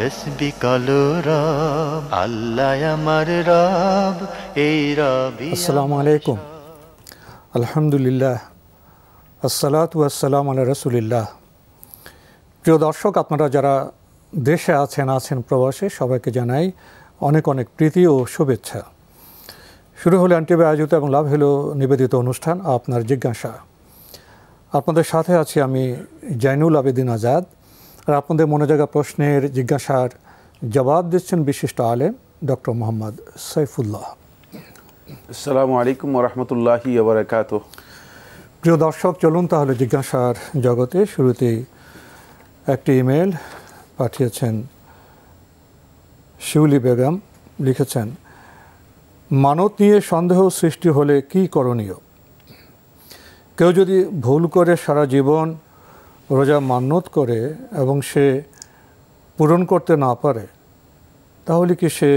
তসবি কালো রব আল্লাহ আমার রব এই রবি আসসালামু আলাইকুম আলহামদুলিল্লাহ আসসালাত আসসালাম রসুলিল্লাহ প্রিয় দর্শক আপনারা যারা দেশে আছেন আছেন প্রবাসে সবাইকে জানাই অনেক অনেক প্রীতি ও শুভেচ্ছা শুরু হলো এনটিভি আয়োজিত এবং লাভ হলো নিবেদিত অনুষ্ঠান আপনার জিজ্ঞাসা আপনাদের সাথে আছি আমি জাইনুল আবেদিন আজাদ আর আপনাদের মনে জায়গা প্রশ্নের জিজ্ঞাসার জবাব দিচ্ছেন বিশিষ্ট আলেম ডক্টর মোহাম্মদ সৈফুল্লাহ আসসালামু আলাইকুম রহমতুল্লাহি প্রিয় দর্শক চলুন তাহলে জিজ্ঞাসার জগতে শুরুতেই একটি ইমেল পাঠিয়েছেন শিউলি বেগম লিখেছেন মানত নিয়ে সন্দেহ সৃষ্টি হলে কি করণীয় কেউ যদি ভুল করে সারা জীবন রোজা মান্যত করে এবং সে পূরণ করতে না পারে তাহলে কি সে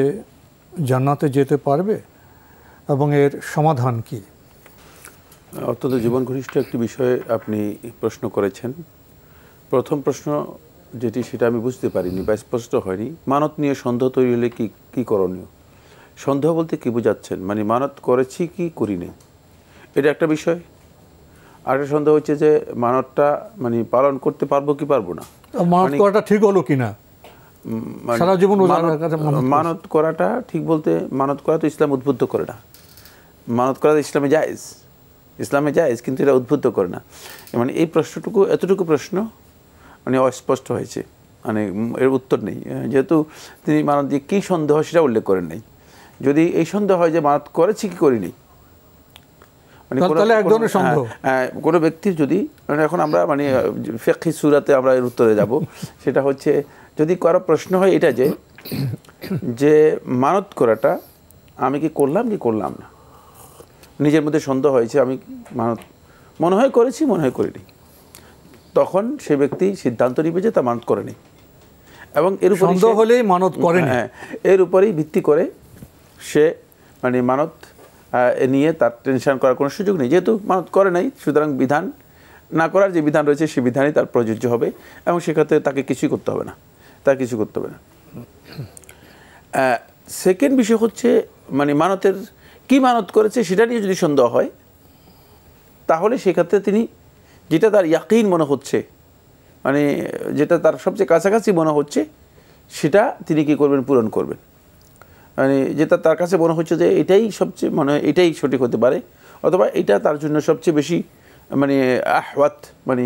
জান্নাতে যেতে পারবে এবং এর সমাধান কি অত্যন্ত জীবন ঘনিষ্ঠ একটি বিষয়ে আপনি প্রশ্ন করেছেন প্রথম প্রশ্ন যেটি সেটা আমি বুঝতে পারিনি বা স্পষ্ট হয়নি মানত নিয়ে সন্দেহ তৈরি হলে কী কী করণীয় সন্দেহ বলতে কী বোঝাচ্ছেন মানে মানত করেছি কি করিনি এটা একটা বিষয় আরেকটা সন্দেহ হচ্ছে যে মানবটা মানে পালন করতে পারবো কি পারবো না মানত মানে করাটা ঠিক হলো কিনা মানে সারা জীবন মানত করাটা ঠিক বলতে মানত করা তো ইসলাম উদ্বুদ্ধ করে না মানত করা তো ইসলামে জায়েজ ইসলামে জায়েজ কিন্তু এটা উদ্বুদ্ধ করে না মানে এই প্রশ্নটুকু এতটুকু প্রশ্ন মানে অস্পষ্ট হয়েছে মানে এর উত্তর নেই যেহেতু তিনি মানত দিয়ে কী সন্দেহ সেটা উল্লেখ করেন নাই যদি এই সন্দেহ হয় যে মানত করেছে কি করিনি মানে কোন হ্যাঁ, হ্যাঁ, ব্যক্তির যদি মানে এখন আমরা মানে ফেকি সুরাতে আমরা এর উত্তরে যাব সেটা হচ্ছে যদি কারো প্রশ্ন হয় এটা যে যে মানত করাটা আমি কি করলাম কি করলাম না নিজের মধ্যে সন্দেহ হয়েছে আমি মানত মনে হয় করেছি মনে হয় করিনি তখন সে ব্যক্তি সিদ্ধান্ত নিবে যে তা মানত করেনি এবং এর উপর সন্দেহ হলেই মানত করে হ্যাঁ এর উপরেই ভিত্তি করে সে মানে মানত নিয়ে তার টেনশন করার কোনো সুযোগ নেই যেহেতু মানত করে নাই সুতরাং বিধান না করার যে বিধান রয়েছে সেই বিধানই তার প্রযোজ্য হবে এবং সেক্ষেত্রে তাকে কিছুই করতে হবে না তার কিছু করতে হবে না সেকেন্ড বিষয় হচ্ছে মানে মানতের কি মানত করেছে সেটা নিয়ে যদি সন্দেহ হয় তাহলে সেক্ষেত্রে তিনি যেটা তার ইয়াকিন মনে হচ্ছে মানে যেটা তার সবচেয়ে কাছাকাছি মনে হচ্ছে সেটা তিনি কি করবেন পূরণ করবেন মানে যেটা তার কাছে মনে হচ্ছে যে এটাই সবচেয়ে মানে এটাই সঠিক হতে পারে অথবা এটা তার জন্য সবচেয়ে বেশি মানে আহ্বাত মানে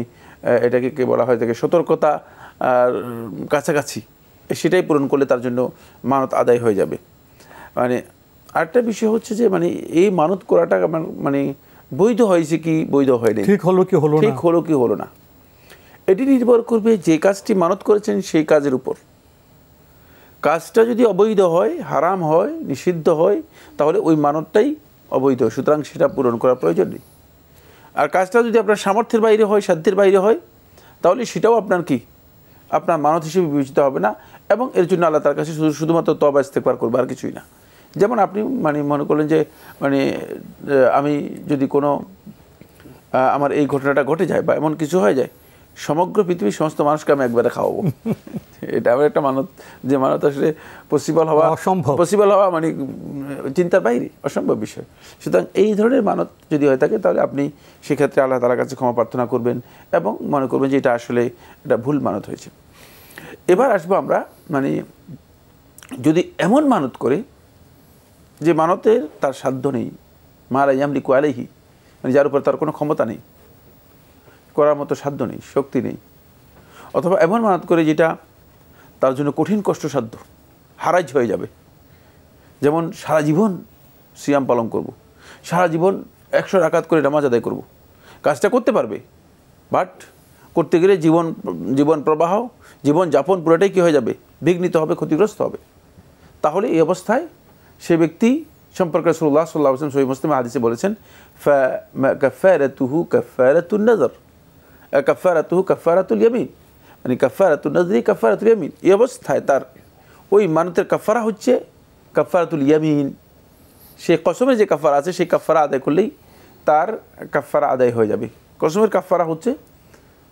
এটাকে কে বলা হয় তাকে সতর্কতা আর কাছাকাছি সেটাই পূরণ করলে তার জন্য মানত আদায় হয়ে যাবে মানে আরেকটা বিষয় হচ্ছে যে মানে এই মানত করাটা আমার মানে বৈধ হয়েছে কি বৈধ হয়নি ঠিক হলো কি হলো ঠিক হলো কি হলো না এটি নির্ভর করবে যে কাজটি মানত করেছেন সেই কাজের উপর কাজটা যদি অবৈধ হয় হারাম হয় নিষিদ্ধ হয় তাহলে ওই মানতটাই অবৈধ সুতরাং সেটা পূরণ করা প্রয়োজন নেই আর কাজটা যদি আপনার সামর্থ্যের বাইরে হয় সাধ্যের বাইরে হয় তাহলে সেটাও আপনার কি আপনার মানত হিসেবে বিবেচিত হবে না এবং এর জন্য আল্লাহ তার কাছে শুধুমাত্র তবা পার করবে আর কিছুই না যেমন আপনি মানে মনে করলেন যে মানে আমি যদি কোনো আমার এই ঘটনাটা ঘটে যায় বা এমন কিছু হয়ে যায় সমগ্র পৃথিবীর সমস্ত মানুষকে আমি একবারে খাওয়াবো এটা আমার একটা মানত যে মানত আসলে পসিবল হওয়া অসম্ভব পসিবল হওয়া মানে চিন্তার বাইরে অসম্ভব বিষয় সুতরাং এই ধরনের মানত যদি হয়ে থাকে তাহলে আপনি সেক্ষেত্রে আল্লাহ তালার কাছে ক্ষমা প্রার্থনা করবেন এবং মনে করবেন যে এটা আসলে এটা ভুল মানত হয়েছে এবার আসবো আমরা মানে যদি এমন মানত করে যে মানতের তার সাধ্য নেই মারা ইয়ামলি কোয়ালেহি মানে যার উপর তার কোনো ক্ষমতা নেই করার মতো সাধ্য নেই শক্তি নেই অথবা এমন মানত করে যেটা তার জন্য কঠিন কষ্টসাধ্য হারাইজ হয়ে যাবে যেমন সারা জীবন সিয়াম পালন করব। সারা জীবন একশো রাকাত করে নামাজ আদায় করব। কাজটা করতে পারবে বাট করতে গেলে জীবন জীবন প্রবাহ জীবন যাপন পুরোটাই কী হয়ে যাবে বিঘ্নিত হবে ক্ষতিগ্রস্ত হবে তাহলে এই অবস্থায় সে ব্যক্তি সম্পর্কে রসুল্লাহ সাল্লাহ হোসেন সহি মুসলিম বলেছেন ফ্যা ক্যাফ্যারাতুহু ক্যাফ্যারাতুন নজর কাফারাতুহু কফারাতুল ইয়ামিন মানে কাফারাতুল নজরি কফারাতুল ইয়ামিন এই অবস্থায় তার ওই মানতের কফারা হচ্ছে কফারাতুল ইয়ামিন সে কসমের যে কাফারা আছে সেই কফারা আদায় করলেই তার কফারা আদায় হয়ে যাবে কসমের কফারা হচ্ছে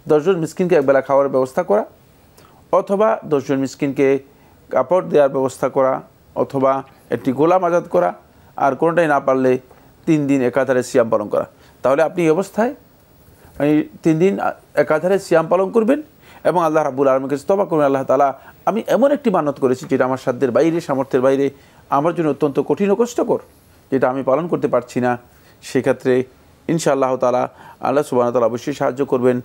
দশজন মিসকিনকে একবেলা খাওয়ার ব্যবস্থা করা অথবা দশজন মিসকিনকে কাপড় দেওয়ার ব্যবস্থা করা অথবা একটি গোলাম আজাদ করা আর কোনোটাই না পারলে তিন দিন একাধারে সিয়াম পালন করা তাহলে আপনি এই অবস্থায় আমি তিন দিন একাধারে শ্যাম পালন করবেন এবং আল্লাহ রাবুল আলমের কাছে তবা করবেন আল্লাহ তালা আমি এমন একটি মানত করেছি যেটা আমার সাধ্যের বাইরে সামর্থ্যের বাইরে আমার জন্য অত্যন্ত কঠিন ও কষ্টকর যেটা আমি পালন করতে পারছি না সেক্ষেত্রে ইনশাআল্লাহ তালা আল্লাহ সুবাহ তালা অবশ্যই সাহায্য করবেন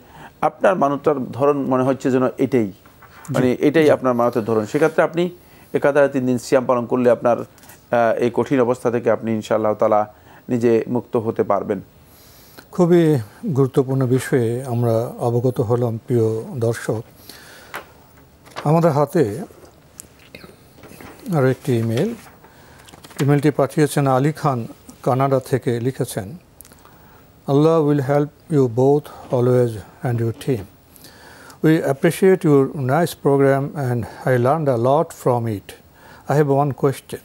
আপনার মানতার ধরন মনে হচ্ছে যেন এটাই মানে এটাই আপনার মানতের ধরন সেক্ষেত্রে আপনি একাধারে তিন দিন শ্যাম পালন করলে আপনার এই কঠিন অবস্থা থেকে আপনি ইনশাআল্লাহ তালা নিজে মুক্ত হতে পারবেন খুবই গুরুত্বপূর্ণ বিষয়ে আমরা অবগত হলাম প্রিয় দর্শক আমাদের হাতে আরও একটি ইমেল ইমেলটি পাঠিয়েছেন আলী খান কানাডা থেকে লিখেছেন আল্লাহ will help you both always and your team we appreciate your nice program and I learn a lot from it I have one question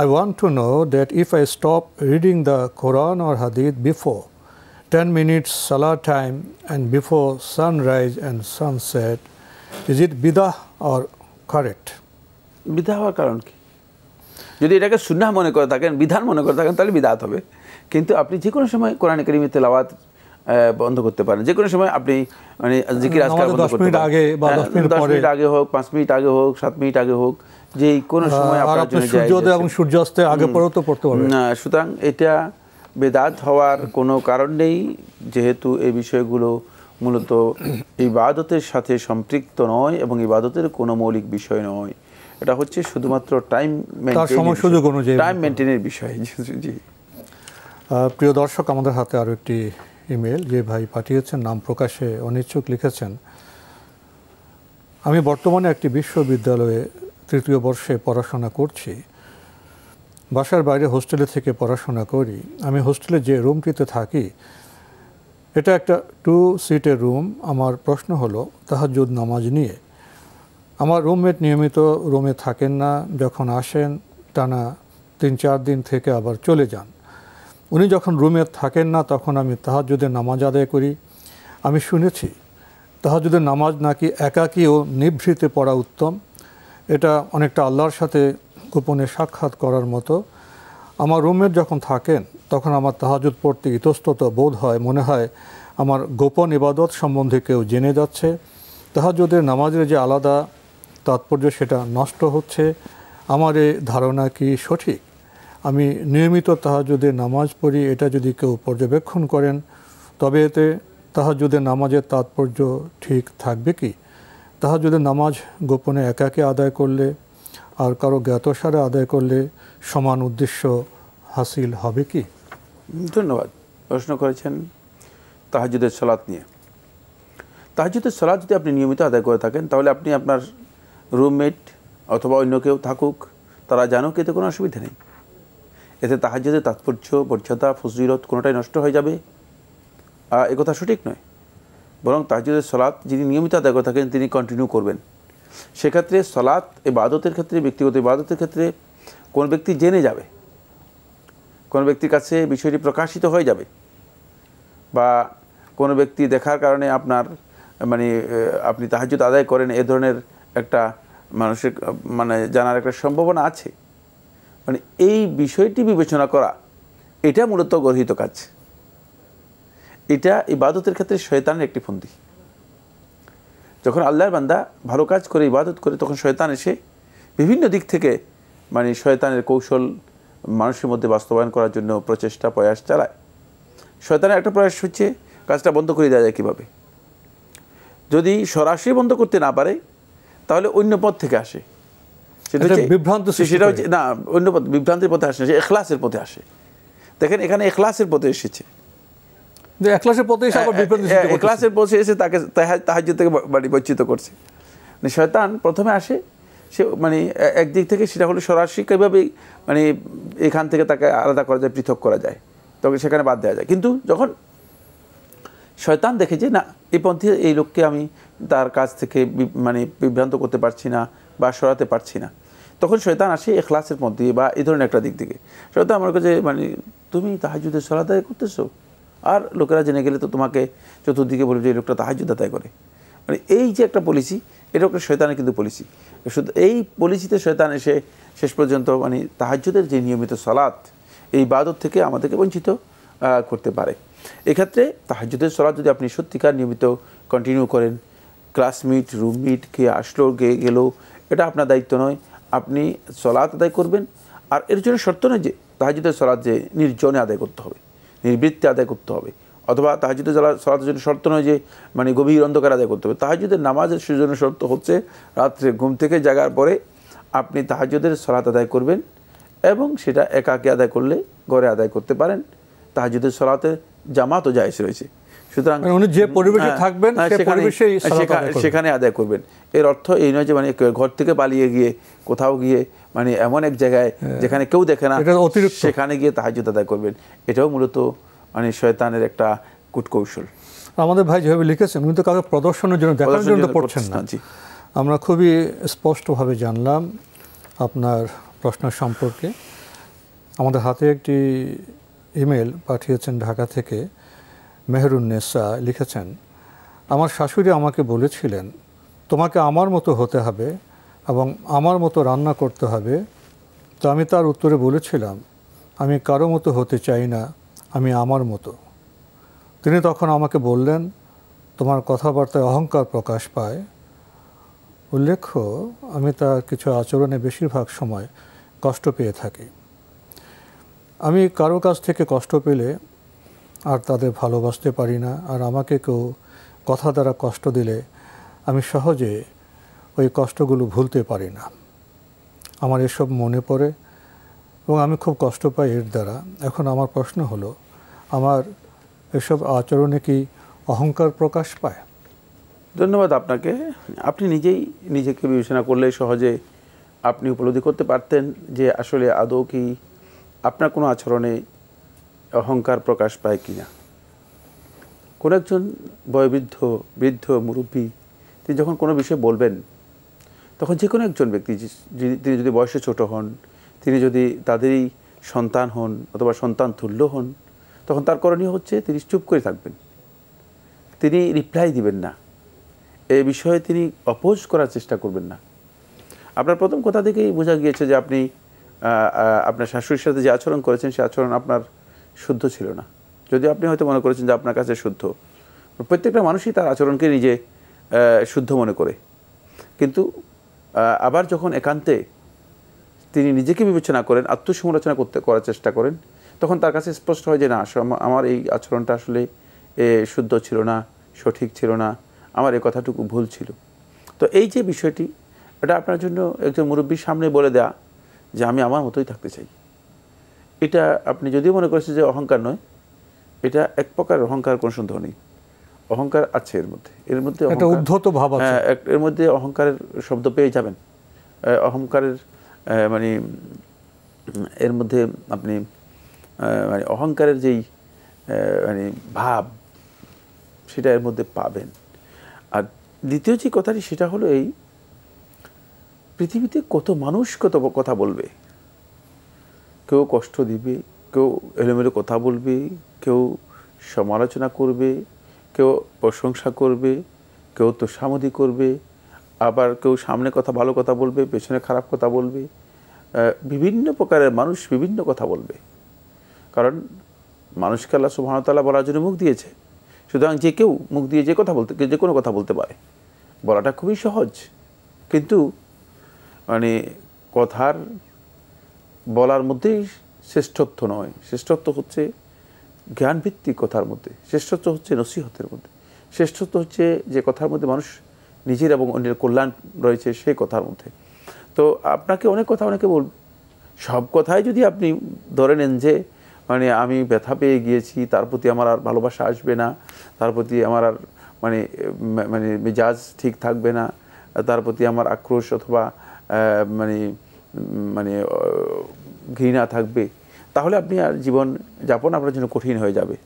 I want to know that if I stop reading the Quran or hadith before 10 minutes salah time and before sunrise and sunset, is it bidah or correct? বিধা হওয়ার কারণ কি যদি এটাকে সুন্নাহ মনে করে থাকেন বিধান মনে করে থাকেন তাহলে বিধাত হবে কিন্তু আপনি যে কোনো সময় কোরআন করিমি তেলাওয়াত বন্ধ করতে পারেন যে কোনো সময় আপনি মানে জিকির আজকাল বন্ধ করতে পারেন আগে বা 10 হ্যাঁ, মিনিট আগে হোক 5 মিনিট আগে হোক 7 মিনিট আগে হোক যে কোনো হ্যাঁ, সময় আপনার জন্য যায় সূর্যোদয় এবং সূর্যাস্তের আগে পরেও তো পড়তে পারবেন না সুতরাং এটা বেদাত হওয়ার কোনো কারণ নেই যেহেতু এই বিষয়গুলো মূলত ইবাদতের সাথে সম্পৃক্ত নয় এবং ইবাদতের কোনো মৌলিক বিষয় নয় এটা হচ্ছে শুধুমাত্র টাইম সুযোগ অনুযায়ী টাইম মেনটেনের বিষয় জি প্রিয় দর্শক আমাদের হাতে আরও একটি ইমেল যে ভাই পাঠিয়েছেন নাম প্রকাশে অনিচ্ছুক লিখেছেন আমি বর্তমানে একটি বিশ্ববিদ্যালয়ে তৃতীয় বর্ষে পড়াশোনা করছি বাসার বাইরে হোস্টেলে থেকে পড়াশোনা করি আমি হোস্টেলে যে রুমটিতে থাকি এটা একটা টু সিটের রুম আমার প্রশ্ন হলো তাহাজুদ নামাজ নিয়ে আমার রুমমেট নিয়মিত রুমে থাকেন না যখন আসেন টানা তিন চার দিন থেকে আবার চলে যান উনি যখন রুমে থাকেন না তখন আমি তাহাজুদের নামাজ আদায় করি আমি শুনেছি তাহাজুদের নামাজ নাকি একাকী ও নিভৃতে পড়া উত্তম এটা অনেকটা আল্লাহর সাথে গোপনে সাক্ষাৎ করার মতো আমার রুমের যখন থাকেন তখন আমার তাহাজুদ পড়তে ইতস্তত বোধ হয় মনে হয় আমার গোপন ইবাদত সম্বন্ধে কেউ জেনে যাচ্ছে তাহাজুদের নামাজের যে আলাদা তাৎপর্য সেটা নষ্ট হচ্ছে আমার এই ধারণা কি সঠিক আমি নিয়মিত তাহাজুদের নামাজ পড়ি এটা যদি কেউ পর্যবেক্ষণ করেন তবে এতে তাহাজুদের নামাজের তাৎপর্য ঠিক থাকবে কি তাহাজুদের নামাজ গোপনে একাকে আদায় করলে আর কারো জ্ঞাতসারে আদায় করলে সমান উদ্দেশ্য হাসিল হবে কি ধন্যবাদ প্রশ্ন করেছেন তাহাজুদের সলাৎ নিয়ে তাহাজুদের সলাৎ যদি আপনি নিয়মিত আদায় করে থাকেন তাহলে আপনি আপনার রুমমেট অথবা অন্য কেউ থাকুক তারা জানুক এতে কোনো অসুবিধা নেই এতে তাহাজুদের তাৎপর্য মর্যাদা ফজিলত কোনোটাই নষ্ট হয়ে যাবে একথা সঠিক নয় বরং তাহাজুদের সলাৎ যিনি নিয়মিত আদায় করে থাকেন তিনি কন্টিনিউ করবেন সেক্ষেত্রে সলাৎ ইবাদতের ক্ষেত্রে ব্যক্তিগত ইবাদতের ক্ষেত্রে কোন ব্যক্তি জেনে যাবে কোন ব্যক্তির কাছে বিষয়টি প্রকাশিত হয়ে যাবে বা কোন ব্যক্তি দেখার কারণে আপনার মানে আপনি তাহাজুদ আদায় করেন এ ধরনের একটা মানুষের মানে জানার একটা সম্ভাবনা আছে মানে এই বিষয়টি বিবেচনা করা এটা মূলত গর্হিত কাজ এটা ইবাদতের ক্ষেত্রে শয়তানের একটি ফন্দি যখন আল্লাহর বান্দা ভালো কাজ করে ইবাদত করে তখন শয়তান এসে বিভিন্ন দিক থেকে মানে শয়তানের কৌশল মানুষের মধ্যে বাস্তবায়ন করার জন্য প্রচেষ্টা প্রয়াস চালায় শয়তানের একটা প্রয়াস হচ্ছে কাজটা বন্ধ করে দেওয়া যায় কীভাবে যদি সরাসরি বন্ধ করতে না পারে তাহলে অন্য পথ থেকে আসে সেটা হচ্ছে বিভ্রান্ত সেটা হচ্ছে না অন্য পথ বিভ্রান্তির পথে আসে না সে এখলাসের পথে আসে দেখেন এখানে এখলাসের পথে এসেছে পথে ক্লাসের পথে এসে তাকে তাহাজ থেকে বাড়ি বঞ্চিত করছে মানে শয়তান প্রথমে আসে সে মানে একদিক থেকে সেটা হলো সরাসিক কীভাবে মানে এখান থেকে তাকে আলাদা করা যায় পৃথক করা যায় তখন সেখানে বাদ দেওয়া যায় কিন্তু যখন শয়তান দেখে যে না এই পন্থী এই লোককে আমি তার কাছ থেকে মানে বিভ্রান্ত করতে পারছি না বা সরাতে পারছি না তখন শয়তান আসে এখলাসের দিয়ে বা এই ধরনের একটা দিক থেকে শয়তান আমার কাছে মানে তুমি তাহাজুদের সরাতে করতেছো আর লোকেরা জেনে গেলে তো তোমাকে চতুর্দিকে বলবে যে লোকটা তাহাজুদ আদায় করে মানে এই যে একটা পলিসি এটা একটা শৈতানের কিন্তু পলিসি শুধু এই পলিসিতে শৈতান এসে শেষ পর্যন্ত মানে তাহাজুদের যে নিয়মিত সলাদ এই বাদত থেকে আমাদেরকে বঞ্চিত করতে পারে এক্ষেত্রে তাহাজুদের সলাদ যদি আপনি সত্যিকার নিয়মিত কন্টিনিউ করেন ক্লাসমিট রুমমিট কে আসলো কে গেল এটা আপনার দায়িত্ব নয় আপনি সলাৎ আদায় করবেন আর এর জন্য শর্ত নয় যে তাহাজুদের সলাদ যে নির্জনে আদায় করতে হবে নির্বৃত্তি আদায় করতে হবে অথবা তাহাজুদে জ্বালা সালাতের জন্য শর্ত নয় যে মানে গভীর অন্ধকার আদায় করতে হবে তাহাজুদের নামাজের সেজন্য শর্ত হচ্ছে রাত্রে ঘুম থেকে জাগার পরে আপনি তাহাজুদের সলাত আদায় করবেন এবং সেটা একাকে আদায় করলে ঘরে আদায় করতে পারেন তাহাজুদের সলাতে জামাতও জায়স রয়েছে সুতরাং মানে উনি যে হ্যাঁ, পরিবেশে হ্যাঁ, থাকবেন হ্যাঁ, সেখানে আদায় করবেন এর অর্থ এই নয় যে মানে ঘর থেকে পালিয়ে গিয়ে কোথাও গিয়ে মানে এমন এক জায়গায় যেখানে কেউ দেখে না অতিরিক্ত সেখানে গিয়ে তাহাজুদ আদায় করবেন এটাও মূলত মানে শয়তানের একটা কূটকৌশল আমাদের ভাই যেভাবে লিখেছেন কিন্তু কাউকে প্রদর্শনের জন্য দেখার জন্য পড়ছেন না জি আমরা খুবই স্পষ্টভাবে জানলাম আপনার প্রশ্ন সম্পর্কে আমাদের হাতে একটি ইমেল পাঠিয়েছেন ঢাকা থেকে মেহরুন্নেসা লিখেছেন আমার শাশুড়ি আমাকে বলেছিলেন তোমাকে আমার মতো হতে হবে এবং আমার মতো রান্না করতে হবে তো আমি তার উত্তরে বলেছিলাম আমি কারো মতো হতে চাই না আমি আমার মতো তিনি তখন আমাকে বললেন তোমার কথাবার্তায় অহংকার প্রকাশ পায় উল্লেখ্য আমি তার কিছু আচরণে বেশিরভাগ সময় কষ্ট পেয়ে থাকি আমি কারো কাছ থেকে কষ্ট পেলে আর তাদের ভালোবাসতে পারি না আর আমাকে কেউ কথা দ্বারা কষ্ট দিলে আমি সহজে ওই কষ্টগুলো ভুলতে পারি না আমার এসব মনে পড়ে এবং আমি খুব কষ্ট পাই এর দ্বারা এখন আমার প্রশ্ন হলো আমার এসব আচরণে কি অহংকার প্রকাশ পায় ধন্যবাদ আপনাকে আপনি নিজেই নিজেকে বিবেচনা করলে সহজে আপনি উপলব্ধি করতে পারতেন যে আসলে আদৌ কি আপনার কোনো আচরণে অহংকার প্রকাশ পায় কিনা কোন একজন বয়োবৃদ্ধ বৃদ্ধ মুরব্বী তিনি যখন কোনো বিষয়ে বলবেন তখন যে কোনো একজন ব্যক্তি তিনি যদি বয়সে ছোট হন তিনি যদি তাদেরই সন্তান হন অথবা সন্তান তুল্য হন তখন তার করণীয় হচ্ছে তিনি চুপ করে থাকবেন তিনি রিপ্লাই দিবেন না এ বিষয়ে তিনি অপোজ করার চেষ্টা করবেন না আপনার প্রথম কথা থেকেই বোঝা গিয়েছে যে আপনি আপনার শাশুড়ির সাথে যে আচরণ করেছেন সে আচরণ আপনার শুদ্ধ ছিল না যদিও আপনি হয়তো মনে করেছেন যে আপনার কাছে শুদ্ধ প্রত্যেকটা মানুষই তার আচরণকে নিজে শুদ্ধ মনে করে কিন্তু আবার যখন একান্তে তিনি নিজেকে বিবেচনা করেন আত্মসমালোচনা করতে করার চেষ্টা করেন তখন তার কাছে স্পষ্ট হয় যে না আমার এই আচরণটা আসলে শুদ্ধ ছিল না সঠিক ছিল না আমার এই কথাটুকু ভুল ছিল তো এই যে বিষয়টি এটা আপনার জন্য একজন মুরব্বীর সামনে বলে দেয়া যে আমি আমার মতোই থাকতে চাই এটা আপনি যদিও মনে করছেন যে অহংকার নয় এটা এক প্রকার অহংকার কোনো সন্দেহ নেই অহংকার আছে এর মধ্যে এর মধ্যে উদ্ধত ভাব আছে হ্যাঁ, এর মধ্যে অহংকারের শব্দ পেয়ে যাবেন অহংকারের মানে এর মধ্যে আপনি মানে অহংকারের যেই মানে ভাব সেটা এর মধ্যে পাবেন আর দ্বিতীয় যে কথাটি সেটা হলো এই পৃথিবীতে কত মানুষ কত কথা বলবে কেউ কষ্ট দিবে কেউ এলোমেলো কথা বলবে কেউ সমালোচনা করবে কেউ প্রশংসা করবে কেউ তোষামদি করবে আবার কেউ সামনে কথা ভালো কথা বলবে পেছনে খারাপ কথা বলবে বিভিন্ন প্রকারের মানুষ বিভিন্ন কথা বলবে কারণ মানুষকে আল্লাহ সুহানতাল্লাহ বলার জন্য মুখ দিয়েছে সুতরাং যে কেউ মুখ দিয়ে যে কথা বলতে যে কোনো কথা বলতে পারে বলাটা খুবই সহজ কিন্তু মানে কথার বলার মধ্যেই শ্রেষ্ঠত্ব নয় শ্রেষ্ঠত্ব হচ্ছে জ্ঞানভিত্তিক কথার মধ্যে শ্রেষ্ঠত্ব হচ্ছে নসিহতের মধ্যে শ্রেষ্ঠত্ব হচ্ছে যে কথার মধ্যে মানুষ নিজের এবং অন্যের কল্যাণ রয়েছে সেই কথার মধ্যে তো আপনাকে অনেক কথা অনেকে বলবে সব কথাই যদি আপনি ধরে নেন যে মানে আমি ব্যথা পেয়ে গিয়েছি তার প্রতি আমার আর ভালোবাসা আসবে না তার প্রতি আমার আর মানে মানে মেজাজ ঠিক থাকবে না তার প্রতি আমার আক্রোশ অথবা মানে মানে ঘৃণা থাকবে তাহলে আপনি আর জীবন যাপন আপনার জন্য কঠিন হয়ে যাবে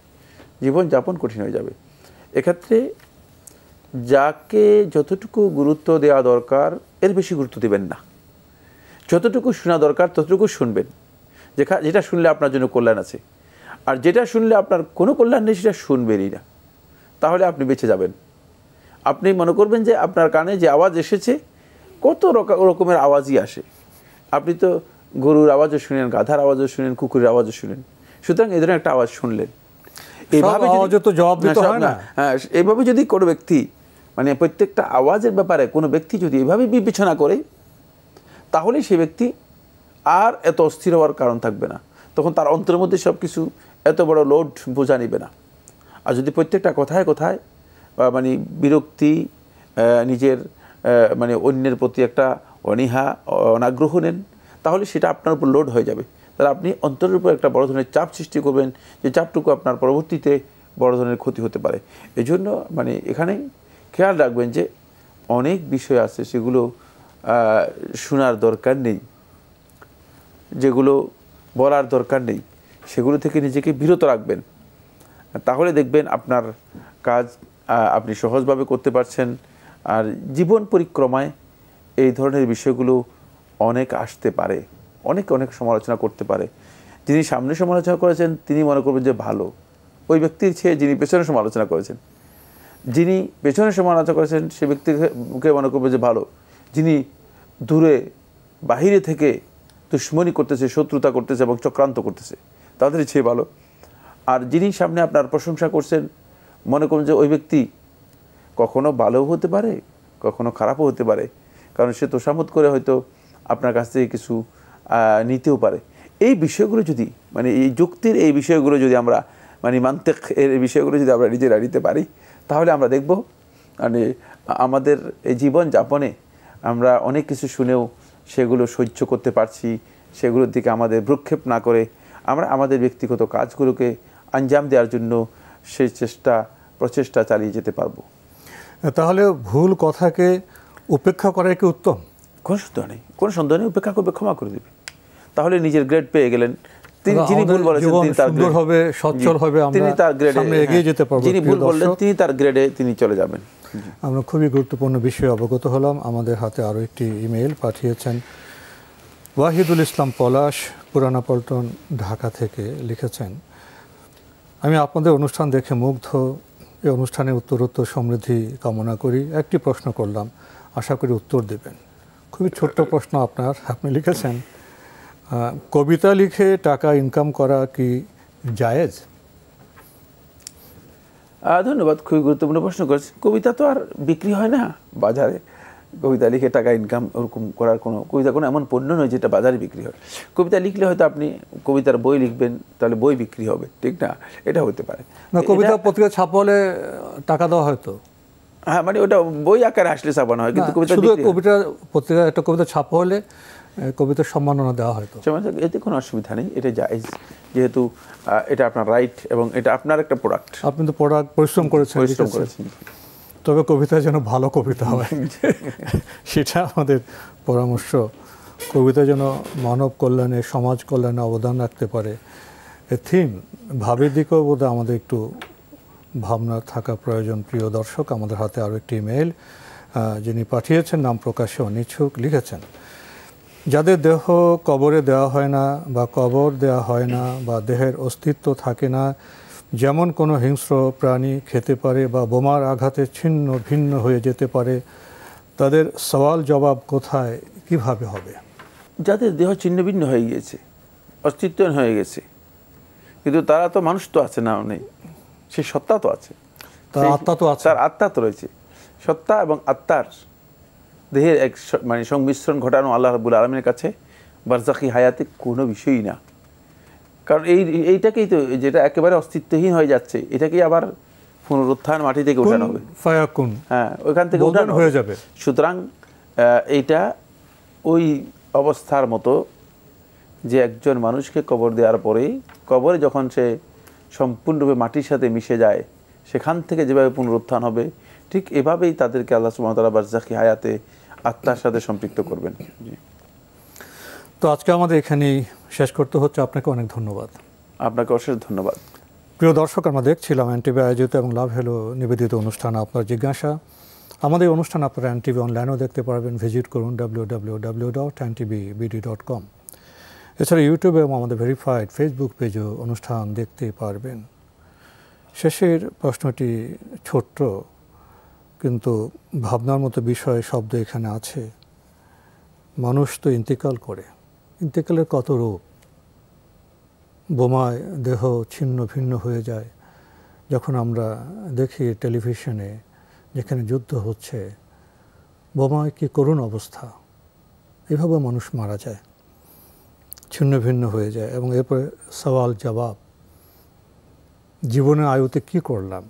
জীবন যাপন কঠিন হয়ে যাবে এক্ষেত্রে যাকে যতটুকু গুরুত্ব দেওয়া দরকার এর বেশি গুরুত্ব দেবেন না যতটুকু শোনা দরকার ততটুকু শুনবেন যেখা যেটা শুনলে আপনার জন্য কল্যাণ আছে আর যেটা শুনলে আপনার কোনো কল্যাণ নেই সেটা শুনবেনই না তাহলে আপনি বেঁচে যাবেন আপনি মনে করবেন যে আপনার কানে যে আওয়াজ এসেছে কত রকমের আওয়াজই আসে আপনি তো গরুর আওয়াজও শুনেন গাধার আওয়াজও শুনেন কুকুরের আওয়াজও শুনেন সুতরাং এ ধরনের একটা আওয়াজ শুনলেন এইভাবে তো জবাব না হ্যাঁ এইভাবে যদি কোনো ব্যক্তি মানে প্রত্যেকটা আওয়াজের ব্যাপারে কোনো ব্যক্তি যদি এভাবে বিবেচনা করে তাহলে সে ব্যক্তি আর এত অস্থির হওয়ার কারণ থাকবে না তখন তার অন্তরের মধ্যে সব কিছু এত বড় লোড বোঝা নিবে না আর যদি প্রত্যেকটা কথায় কথায় মানে বিরক্তি নিজের মানে অন্যের প্রতি একটা অনীহা অনাগ্রহ নেন তাহলে সেটা আপনার উপর লোড হয়ে যাবে তাহলে আপনি অন্তরের উপর একটা বড় ধরনের চাপ সৃষ্টি করবেন যে চাপটুকু আপনার পরবর্তীতে বড় ধরনের ক্ষতি হতে পারে এজন্য মানে এখানে খেয়াল রাখবেন যে অনেক বিষয় আছে সেগুলো শোনার দরকার নেই যেগুলো বলার দরকার নেই সেগুলো থেকে নিজেকে বিরত রাখবেন তাহলে দেখবেন আপনার কাজ আপনি সহজভাবে করতে পারছেন আর জীবন পরিক্রমায় এই ধরনের বিষয়গুলো অনেক আসতে পারে অনেক অনেক সমালোচনা করতে পারে যিনি সামনে সমালোচনা করেছেন তিনি মনে করবেন যে ভালো ওই ব্যক্তির ছেয়ে যিনি পেছনে সমালোচনা করেছেন যিনি পেছনে সমালোচনা করেছেন সে ব্যক্তিকে মনে করবে যে ভালো যিনি দূরে বাহিরে থেকে দুশ্মনী করতেছে শত্রুতা করতেছে এবং চক্রান্ত করতেছে তাদের ছেয়ে ভালো আর যিনি সামনে আপনার প্রশংসা করছেন মনে করুন যে ওই ব্যক্তি কখনো ভালো হতে পারে কখনো খারাপও হতে পারে কারণ সে তোষামত করে হয়তো আপনার কাছ থেকে কিছু নিতেও পারে এই বিষয়গুলো যদি মানে এই যুক্তির এই বিষয়গুলো যদি আমরা মানে মান্তেক এর বিষয়গুলো যদি আমরা নিজেরা নিতে পারি তাহলে আমরা দেখব মানে আমাদের এই জীবনযাপনে আমরা অনেক কিছু শুনেও সেগুলো সহ্য করতে পারছি সেগুলোর দিকে আমাদের ভ্রক্ষেপ না করে আমরা আমাদের ব্যক্তিগত কাজগুলোকে আঞ্জাম দেওয়ার জন্য সেই চেষ্টা প্রচেষ্টা চালিয়ে যেতে পারবো তাহলে ভুল কথাকে উপেক্ষা করার কি উত্তম কোনো সন্দেহ নেই কোনো সন্দেহ নেই উপেক্ষা করবে ক্ষমা করে দেবে তাহলে নিজের গ্রেড পেয়ে গেলেন তিনি ভুল বলেছেন তার গ্রেড হবে সচ্ছল হবে আমরা তিনি তার গ্রেডে সামনে হ্যাঁ। এগিয়ে যেতে পারবো ভুল বললেন তিনি তার গ্রেডে তিনি চলে যাবেন আমরা খুবই গুরুত্বপূর্ণ বিষয়ে অবগত হলাম আমাদের হাতে আরও একটি ইমেল পাঠিয়েছেন ওয়াহিদুল ইসলাম পলাশ পুরানাপল্টন ঢাকা থেকে লিখেছেন আমি আপনাদের অনুষ্ঠান দেখে মুগ্ধ এই অনুষ্ঠানে উত্তরোত্তর সমৃদ্ধি কামনা করি একটি প্রশ্ন করলাম আশা করি উত্তর দেবেন খুবই ছোট্ট প্রশ্ন আপনার আপনি লিখেছেন কবিতা লিখে টাকা ইনকাম করা কি জায়েজ ধন্যবাদ খুবই গুরুত্বপূর্ণ প্রশ্ন করেছেন কবিতা তো আর বিক্রি হয় না বাজারে কবিতা লিখে টাকা ইনকাম ওরকম করার কোনো কবিতা কোনো এমন পণ্য নয় যেটা বাজারে বিক্রি হয় কবিতা লিখলে হয়তো আপনি কবিতার বই লিখবেন তাহলে বই বিক্রি হবে ঠিক না এটা হতে পারে না কবিতা পত্রিকা ছাপলে টাকা দেওয়া হয়তো হ্যাঁ মানে ওটা বই আকারে আসলে ছাপানো হয় কিন্তু কবিতা শুধু কবিতা পত্রিকা একটা কবিতা ছাপ হলে কবিতার সম্মাননা দেওয়া হয় হয়তো এতে কোনো অসুবিধা নেই এটা জায়জ যেহেতু এটা আপনার রাইট এবং এটা আপনার একটা প্রোডাক্ট আপনি তো প্রোডাক্ট পরিশ্রম করেছেন পরিশ্রম করেছেন তবে কবিতা যেন ভালো কবিতা হয় সেটা আমাদের পরামর্শ কবিতা যেন মানব কল্যাণে সমাজ কল্যাণে অবদান রাখতে পারে থিম ভাবের দিকেও বোধহয় আমাদের একটু ভাবনা থাকা প্রয়োজন প্রিয় দর্শক আমাদের হাতে আরও একটি মেইল যিনি পাঠিয়েছেন নাম প্রকাশে অনিচ্ছুক লিখেছেন যাদের দেহ কবরে দেওয়া হয় না বা কবর দেওয়া হয় না বা দেহের অস্তিত্ব থাকে না যেমন কোনো হিংস্র প্রাণী খেতে পারে বা বোমার আঘাতে ছিন্ন ভিন্ন হয়ে যেতে পারে তাদের সওয়াল জবাব কোথায় কিভাবে হবে যাদের দেহ ছিন্ন ভিন্ন হয়ে গিয়েছে অস্তিত্ব হয়ে গেছে কিন্তু তারা তো মানুষ তো আছে না নেই সেই সত্তা তো আছে তার আত্মা তো আছে তার আত্মা তো রয়েছে সত্তা এবং আত্মার দেহের এক মানে সংমিশ্রণ ঘটানো আল্লাহ রাবুল আলমের কাছে বারজাকি হায়াতে কোনো বিষয়ই না কারণ এই এইটাকেই তো যেটা একেবারে অস্তিত্বহীন হয়ে যাচ্ছে এটাকেই আবার পুনরুত্থান মাটি থেকে উঠানো হবে হ্যাঁ ওইখান থেকে উঠানো হয়ে যাবে সুতরাং এইটা ওই অবস্থার মতো যে একজন মানুষকে কবর দেওয়ার পরেই কবরে যখন সে সম্পূর্ণরূপে মাটির সাথে মিশে যায় সেখান থেকে যেভাবে পুনরুত্থান হবে ঠিক এভাবেই তাদেরকে আল্লাহ সুমতলা বারজাকি হায়াতে আত্মার সাথে সম্পৃক্ত করবেন তো আজকে আমাদের এখানেই শেষ করতে হচ্ছে আপনাকে অনেক ধন্যবাদ আপনাকে অশেষ ধন্যবাদ প্রিয় দর্শক আমরা দেখছিলাম এনটিভি আয়োজিত এবং লাভ হেলো নিবেদিত অনুষ্ঠান আপনার জিজ্ঞাসা আমাদের অনুষ্ঠান আপনারা এনটিভি অনলাইনেও দেখতে পারবেন ভিজিট করুন W W W dot TV BD dot com এছাড়া ইউটিউবে এবং আমাদের ভেরিফাইড ফেসবুক পেজও অনুষ্ঠান দেখতে পারবেন শেষের প্রশ্নটি ছোট্ট কিন্তু ভাবনার মতো বিষয় শব্দ এখানে আছে মানুষ তো ইন্তেকাল করে ইন্তেকালের কত রূপ বোমায় দেহ ছিন্ন ভিন্ন হয়ে যায় যখন আমরা দেখি টেলিভিশনে যেখানে যুদ্ধ হচ্ছে বোমায় কি করুণ অবস্থা এভাবে মানুষ মারা যায় ছিন্ন ভিন্ন হয়ে যায় এবং এরপরে সওয়াল জবাব জীবনের আয়ুতে কি করলাম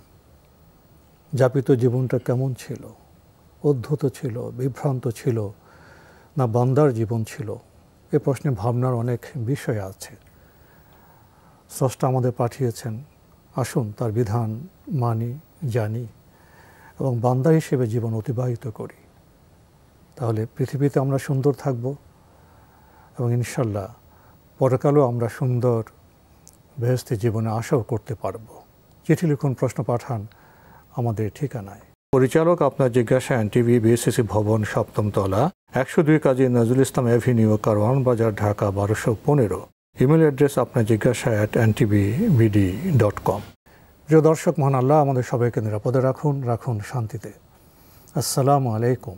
যাপিত জীবনটা কেমন ছিল অদ্ভুত ছিল বিভ্রান্ত ছিল না বান্দার জীবন ছিল এ প্রশ্নে ভাবনার অনেক বিষয় আছে স্রষ্টা আমাদের পাঠিয়েছেন আসুন তার বিধান মানি জানি এবং বান্দা হিসেবে জীবন অতিবাহিত করি তাহলে পৃথিবীতে আমরা সুন্দর থাকব এবং ইনশাল্লাহ পরকালও আমরা সুন্দর বেহস্তি জীবনে আশাও করতে পারব চিঠি লিখুন প্রশ্ন পাঠান আমাদের ঠিকানায় পরিচালক আপনার জিজ্ঞাসা টিভি বিএসসি ভবন সপ্তম তলা একশো দুই কাজী নজরুল ইসলাম অ্যাভিনিউ কারওয়ান বাজার ঢাকা বারোশো পনেরো ইমেল অ্যাড্রেস আপনার জিজ্ঞাসা at NTV BD dot com প্রিয় দর্শক মহান আল্লাহ আমাদের সবাইকে নিরাপদে রাখুন রাখুন শান্তিতে আসসালামু আলাইকুম